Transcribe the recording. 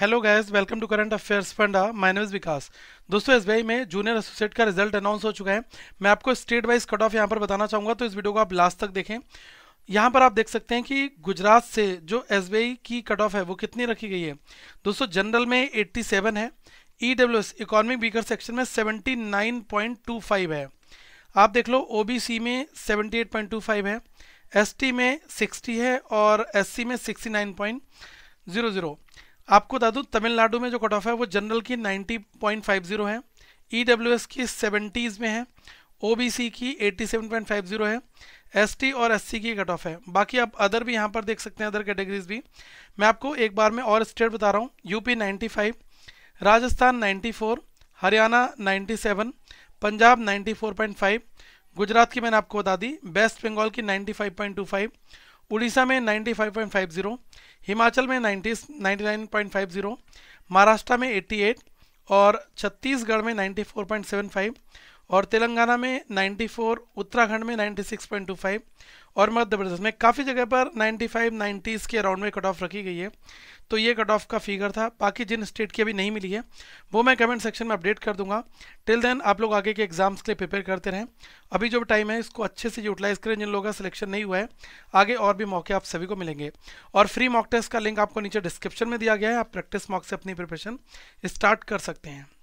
hello guys welcome to current affairs funda my name is Vikas दोस्तों S में junior associate का result announce हो चुका है मैं आपको स्टेट वाइज कट ऑफ यहाँ पर बताना चाहूँगा तो इस वीडियो को आप लास्ट तक देखें यहाँ पर आप देख सकते हैं कि गुजरात से जो एस की कट ऑफ है वो कितनी रखी गई है दोस्तों जनरल में एट्टी है E W S economic weaker section में सेवेंटी है आप देख लो ओ में सेवेंटी है एस में सिक्सटी है और एस में जीरो आपको बता दूँ तमिलनाडु में जो कट ऑफ है वो जनरल की 90.50 है ई e की सेवेंटीज़ में है सी की 87.50 है टी और सी की कट ऑफ है बाकी आप अदर भी यहाँ पर देख सकते हैं अदर कैटेगरीज भी मैं आपको एक बार में और स्टेट बता रहा हूँ यूपी 95 राजस्थान 94 हरियाणा 97 पंजाब 94.5 गुजरात की मैंने आपको बता दी वेस्ट बंगाल की फाइव उड़ीसा में 95.50 हिमाचल में 90 99.50 महाराष्ट्र में 88 और छत्तीसगढ़ में 94.75 और तेलंगाना में 94 उत्तराखंड में 96.25 और मध्य प्रदेश में काफ़ी जगह पर 95 90s के अराउंड में कट ऑफ रखी गई है तो ये कट ऑफ का फिगर था बाकी जिन स्टेट की अभी नहीं मिली है वो मैं कमेंट सेक्शन में अपडेट कर दूंगा टिल देन आप लोग आगे के एग्जाम्स के लिए प्रिपेयर करते रहें अभी जो टाइम है इसको अच्छे से यूटिलाइज करें जिन लोगों का सिलेक्शन नहीं हुआ है आगे और भी मौके आप सभी को मिलेंगे और फ्री मॉक टेस्ट का लिंक आपको नीचे डिस्क्रिप्शन में दिया गया है आप प्रैक्टिस मॉक से अपनी प्रिपरेशन स्टार्ट कर सकते हैं